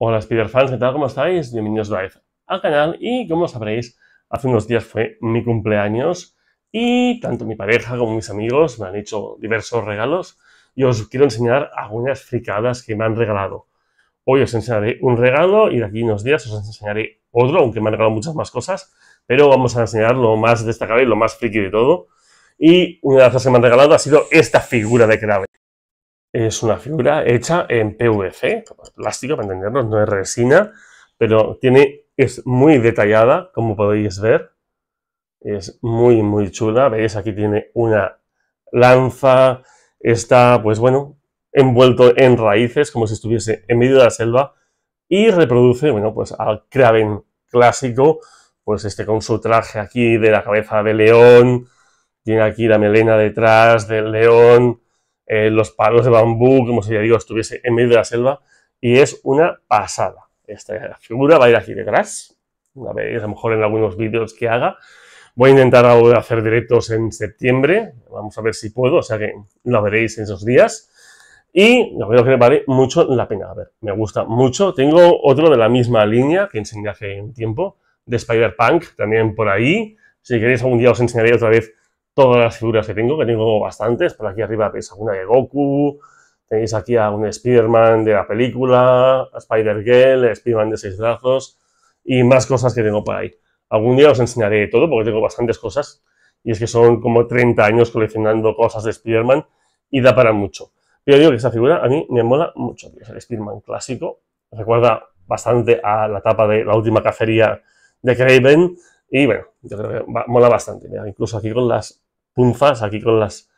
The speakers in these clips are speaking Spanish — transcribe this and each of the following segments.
Hola spider ¿qué tal? ¿Cómo estáis? Bienvenidos live al canal y como sabréis, hace unos días fue mi cumpleaños y tanto mi pareja como mis amigos me han hecho diversos regalos y os quiero enseñar algunas fricadas que me han regalado. Hoy os enseñaré un regalo y de aquí unos días os enseñaré otro, aunque me han regalado muchas más cosas, pero vamos a enseñar lo más destacable y lo más friki de todo. Y una de las cosas que me han regalado ha sido esta figura de Kraven es una figura hecha en PVC, plástico para entendernos, no es resina, pero tiene, es muy detallada, como podéis ver. Es muy, muy chula. Veis, aquí tiene una lanza. Está, pues bueno, envuelto en raíces, como si estuviese en medio de la selva. Y reproduce, bueno, pues al Kraven clásico, pues este con su traje aquí de la cabeza de león. Tiene aquí la melena detrás del león eh, los palos de bambú, como si ya digo, estuviese en medio de la selva, y es una pasada. Esta figura va a ir aquí detrás, una vez a lo mejor en algunos vídeos que haga. Voy a intentar hacer directos en septiembre, vamos a ver si puedo, o sea que lo veréis en esos días. Y lo veo que vale mucho la pena, a ver, me gusta mucho. Tengo otro de la misma línea que enseñé hace un tiempo, de Spider-Punk, también por ahí. Si queréis algún día os enseñaré otra vez todas las figuras que tengo, que tengo bastantes. Por aquí arriba tenéis alguna de Goku, tenéis aquí a un Spider-Man de la película, Spider-Girl, Spider-Man de seis brazos y más cosas que tengo por ahí. Algún día os enseñaré todo porque tengo bastantes cosas y es que son como 30 años coleccionando cosas de Spider-Man y da para mucho. Pero digo que esta figura a mí me mola mucho. Es el Spider-Man clásico, recuerda bastante a la etapa de la última cacería de Craven y bueno, yo creo que mola bastante. incluso aquí con las punfas, aquí con, las,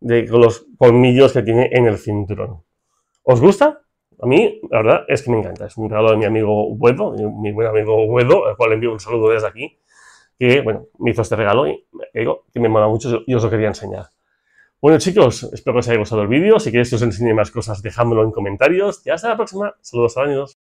de, los colmillos que tiene en el cinturón. ¿Os gusta? A mí, la verdad, es que me encanta. Es un regalo de mi amigo Huedo, mi buen amigo Huedo, al cual envío un saludo desde aquí, que, bueno, me hizo este regalo y digo, que me mola mucho y os lo quería enseñar. Bueno, chicos, espero que os haya gustado el vídeo. Si queréis que os enseñe más cosas, dejádmelo en comentarios. Y hasta la próxima. Saludos, a años.